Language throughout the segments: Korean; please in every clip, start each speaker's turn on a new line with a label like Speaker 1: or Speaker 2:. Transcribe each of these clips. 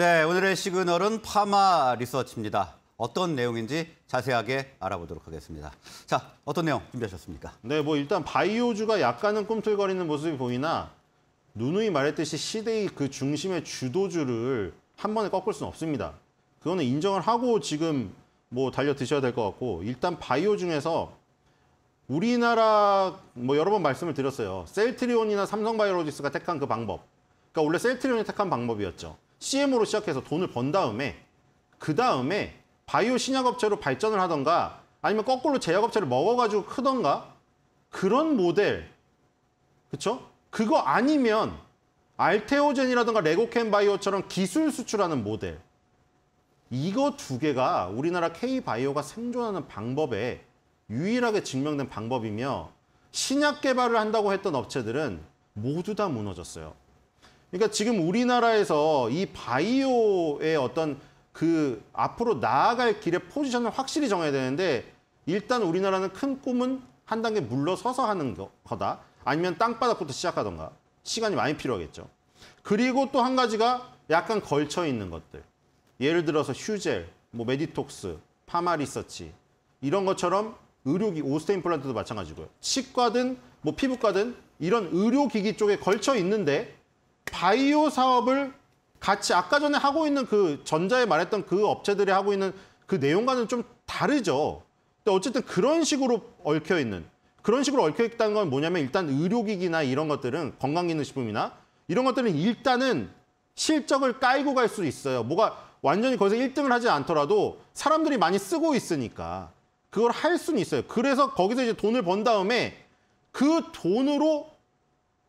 Speaker 1: 네, 오늘의 시그널은 파마 리서치입니다. 어떤 내용인지 자세하게 알아보도록 하겠습니다. 자, 어떤 내용 준비하셨습니까? 네, 뭐 일단 바이오주가 약간은 꿈틀거리는 모습이 보이나 누누이 말했듯이 시대의 그 중심의 주도주를 한 번에 꺾을 수는 없습니다. 그거는 인정을 하고 지금 뭐 달려드셔야 될 것 같고 일단 바이오 중에서 우리나라 뭐 여러 번 말씀을 드렸어요. 셀트리온이나 삼성바이오로직스가 택한 그 방법. 그러니까 원래 셀트리온이 택한 방법이었죠. c m 으로 시작해서 돈을 번 다음에 그 다음에 바이오 신약업체로 발전을 하던가 아니면 거꾸로 제약업체를 먹어가지고 크던가 그런 모델 그쵸? 그거 아니면 알테오젠이라든가 레고캔바이오처럼 기술 수출하는 모델 이거 두 개가 우리나라 K바이오가 생존하는 방법에 유일하게 증명된 방법이며 신약 개발을 한다고 했던 업체들은 모두 다 무너졌어요. 그러니까 지금 우리나라에서 이 바이오의 어떤 그 앞으로 나아갈 길의 포지션을 확실히 정해야 되는데 일단 우리나라는 큰 꿈은 한 단계 물러서서 하는 거다. 아니면 땅바닥부터 시작하던가. 시간이 많이 필요하겠죠. 그리고 또 한 가지가 약간 걸쳐 있는 것들. 예를 들어서 휴젤, 뭐 메디톡스, 파마 리서치 이런 것처럼 의료기 오스테 인플란트도 마찬가지고요. 치과든 뭐 피부과든 이런 의료기기 쪽에 걸쳐 있는데 바이오 사업을 같이 아까 전에 하고 있는 그 전자에 말했던 그 업체들이 하고 있는 그 내용과는 좀 다르죠. 근데 어쨌든 그런 식으로 얽혀 있는 그런 식으로 얽혀 있다는 건 뭐냐면 일단 의료기기나 이런 것들은 건강기능식품이나 이런 것들은 일단은 실적을 깔고 갈 수 있어요. 뭐가 완전히 거기서 1등을 하지 않더라도 사람들이 많이 쓰고 있으니까 그걸 할 수는 있어요. 그래서 거기서 이제 돈을 번 다음에 그 돈으로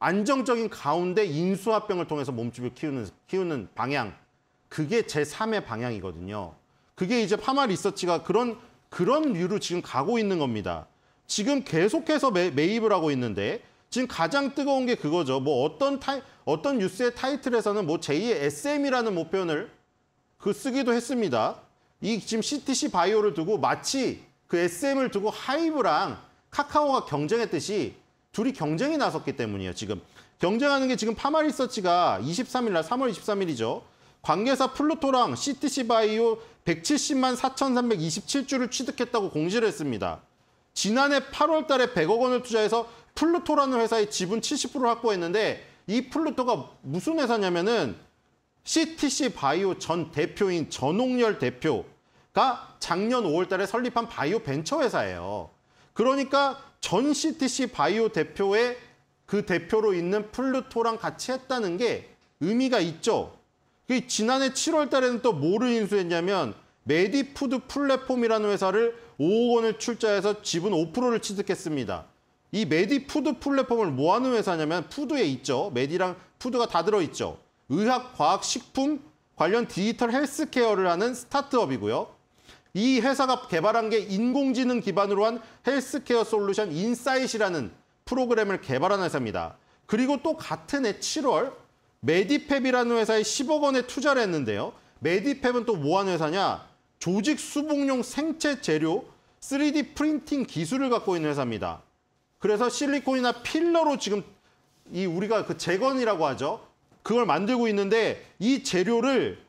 Speaker 1: 안정적인 가운데 인수합병을 통해서 몸집을 키우는, 키우는 방향. 그게 제3의 방향이거든요. 그게 이제 파마 리서치가 그런, 그런 류로 지금 가고 있는 겁니다. 지금 계속해서 매, 매입을 하고 있는데 지금 가장 뜨거운 게 그거죠. 뭐 어떤 타 어떤 뉴스의 타이틀에서는 뭐 제2의 SM이라는 뭐 표현을 그 쓰기도 했습니다. 이 지금 CTC 바이오를 두고 마치 그 SM을 두고 하이브랑 카카오가 경쟁했듯이 둘이 경쟁이 나섰기 때문이에요, 지금. 경쟁하는 게 지금 파마리서치가 23일 날 3월 23일이죠. 관계사 플루토랑 CTC 바이오 170만 4,327주를 취득했다고 공지를 했습니다. 지난해 8월 달에 100억 원을 투자해서 플루토라는 회사의 지분 70% 확보했는데 이 플루토가 무슨 회사냐면은 CTC 바이오 전 대표인 전홍열 대표가 작년 5월 달에 설립한 바이오 벤처 회사예요. 그러니까 전 CTC 바이오 대표의 그 대표로 있는 플루토랑 같이 했다는 게 의미가 있죠. 그 지난해 7월 달에는 또 뭐를 인수했냐면 메디푸드 플랫폼이라는 회사를 5억 원을 출자해서 지분 5%를 취득했습니다. 이 메디푸드 플랫폼을 뭐 하는 회사냐면 푸드에 있죠. 메디랑 푸드가 다 들어있죠. 의학, 과학, 식품 관련 디지털 헬스케어를 하는 스타트업이고요. 이 회사가 개발한 게 인공지능 기반으로 한 헬스케어 솔루션 인사이트라는 프로그램을 개발한 회사입니다. 그리고 또 같은 해 7월 메디팹이라는 회사에 10억 원에 투자를 했는데요. 메디팹은 또 뭐 하는 회사냐? 조직 수복용 생체 재료 3D 프린팅 기술을 갖고 있는 회사입니다. 그래서 실리콘이나 필러로 지금 이 우리가 그 재건이라고 하죠. 그걸 만들고 있는데 이 재료를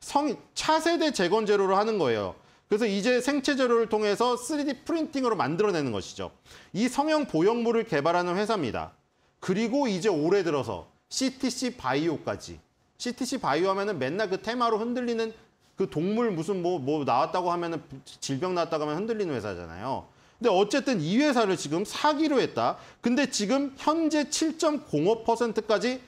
Speaker 1: 성 차세대 재건 재료로 하는 거예요. 그래서 이제 생체 재료를 통해서 3D 프린팅으로 만들어내는 것이죠. 이 성형 보형물을 개발하는 회사입니다. 그리고 이제 올해 들어서 CTC 바이오까지. CTC 바이오 하면은 맨날 그 테마로 흔들리는 그 동물 무슨 뭐, 뭐 나왔다고 하면은 질병 나왔다고 하면 흔들리는 회사잖아요. 근데 어쨌든 이 회사를 지금 사기로 했다. 근데 지금 현재 7.05%까지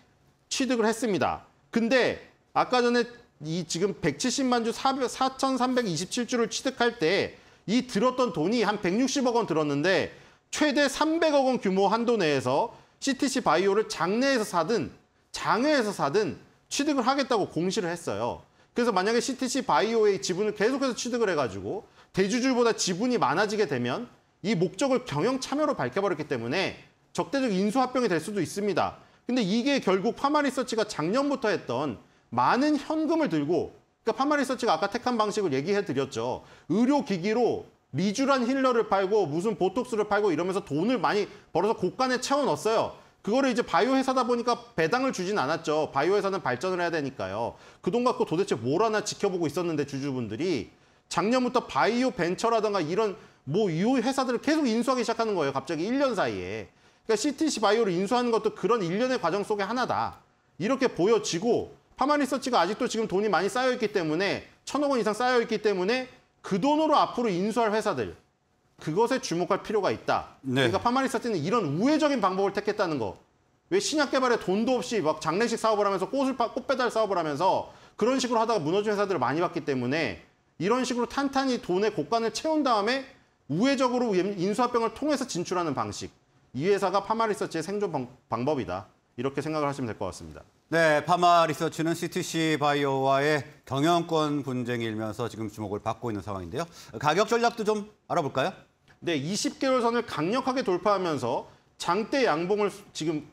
Speaker 1: 취득을 했습니다. 근데 아까 전에 이 지금 170만 주 4,327주를 취득할 때 이 들었던 돈이 한 160억 원 들었는데 최대 300억 원 규모 한도 내에서 CTC 바이오를 장내에서 사든 장외에서 사든 취득을 하겠다고 공시를 했어요. 그래서 만약에 CTC 바이오의 지분을 계속해서 취득을 해가지고 대주주보다 지분이 많아지게 되면 이 목적을 경영 참여로 밝혀버렸기 때문에 적대적 인수합병이 될 수도 있습니다. 근데 이게 결국 파마리서치가 작년부터 했던 많은 현금을 들고 그러니까 파마리서치가 아까 택한 방식을 얘기해 드렸죠. 의료기기로 미주란 힐러를 팔고 무슨 보톡스를 팔고 이러면서 돈을 많이 벌어서 곳간에 채워 넣었어요. 그거를 이제 바이오 회사다 보니까 배당을 주진 않았죠. 바이오 회사는 발전을 해야 되니까요. 그 돈 갖고 도대체 뭘 하나 지켜보고 있었는데 주주분들이 작년부터 바이오 벤처라든가 이런 뭐이 회사들을 계속 인수하기 시작하는 거예요. 갑자기 1년 사이에. 그러니까 CTC 바이오를 인수하는 것도 그런 1년의 과정 속에 하나다. 이렇게 보여지고 파마리 서치가 아직도 지금 돈이 많이 쌓여있기 때문에 천억 원 이상 쌓여있기 때문에 그 돈으로 앞으로 인수할 회사들 그것에 주목할 필요가 있다. 네. 그러니까 파마리 서치는 이런 우회적인 방법을 택했다는 거. 왜 신약 개발에 돈도 없이 막 장례식 사업을 하면서 꽃을 파, 꽃 배달 사업을 하면서 그런 식으로 하다가 무너진 회사들을 많이 봤기 때문에 이런 식으로 탄탄히 돈의 곳간을 채운 다음에 우회적으로 인수합병을 통해서 진출하는 방식. 이 회사가 파마리서치의 생존 방, 방법이다. 이렇게 생각을 하시면 될 것 같습니다. 네, 파마 리서치는 CTC 바이오와의 경영권 분쟁이 면서 지금 주목을 받고 있는 상황인데요. 가격 전략도 좀 알아볼까요? 네, 20개월 선을 강력하게 돌파하면서 장대 양봉을 지금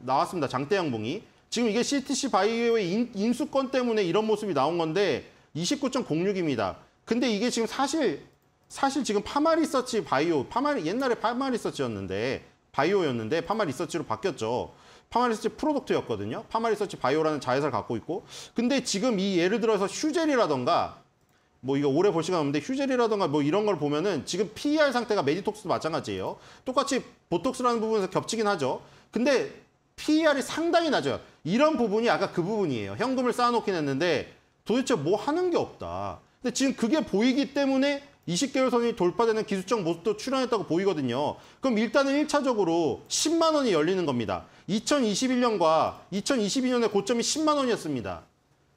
Speaker 1: 나왔습니다. 장대 양봉이. 지금 이게 CTC 바이오의 인, 인수권 때문에 이런 모습이 나온 건데 29.06입니다. 근데 이게 지금 사실 사실 지금 파마 리서치 바이오, 파마 옛날에 파마 리서치였는데 바이오였는데 파마 리서치로 바뀌었죠. 파마리서치 프로덕트였거든요. 파마리서치 바이오라는 자회사를 갖고 있고 근데 지금 이 예를 들어서 휴젤이라던가 뭐 이거 오래 볼 시간 없는데 휴젤이라던가 뭐 이런 걸 보면은 지금 PER 상태가 메디톡스도 마찬가지예요. 똑같이 보톡스라는 부분에서 겹치긴 하죠. 근데 PER이 상당히 낮아요. 이런 부분이 아까 그 부분이에요. 현금을 쌓아놓긴 했는데 도대체 뭐 하는 게 없다. 근데 지금 그게 보이기 때문에 20개월선이 돌파되는 기술적 모습도 출현했다고 보이거든요. 그럼 일단은 1차적으로 10만 원이 열리는 겁니다. 2021년과 2022년의 고점이 10만 원이었습니다.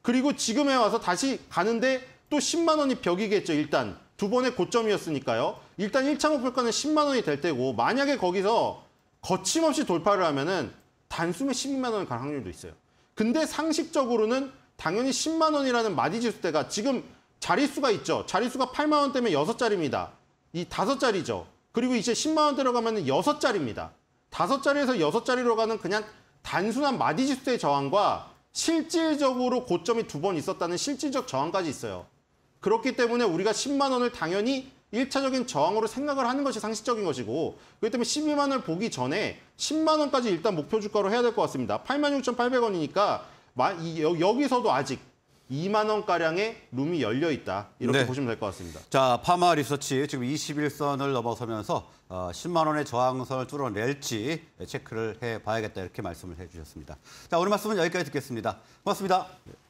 Speaker 1: 그리고 지금에 와서 다시 가는데 또 10만 원이 벽이겠죠, 일단. 두 번의 고점이었으니까요. 일단 1차 목표가는 10만 원이 될 때고 만약에 거기서 거침없이 돌파를 하면은 단숨에 12만 원을 갈 확률도 있어요. 근데 상식적으로는 당연히 10만 원이라는 마디지수대가 지금 자릿수가 있죠. 자릿수가 8만 원대면 6자리입니다. 이 5자리죠. 그리고 이제 10만 원대로 가면 6자리입니다. 5자리에서 6자리로 가는 그냥 단순한 마디지수의 저항과 실질적으로 고점이 두 번 있었다는 실질적 저항까지 있어요. 그렇기 때문에 우리가 10만 원을 당연히 1차적인 저항으로 생각을 하는 것이 상식적인 것이고 그렇기 때문에 12만 원을 보기 전에 10만 원까지 일단 목표 주가로 해야 될 것 같습니다. 86,800원이니까 여기서도 아직 2만 원가량의 룸이 열려 있다. 이렇게 네. 보시면 될 것 같습니다. 자, 파마 리서치 지금 21선을 넘어서면서 10만 어, 원의 저항선을 뚫어낼지 체크를 해봐야겠다 이렇게 말씀을 해주셨습니다. 자, 오늘 말씀은 여기까지 듣겠습니다. 고맙습니다. 네.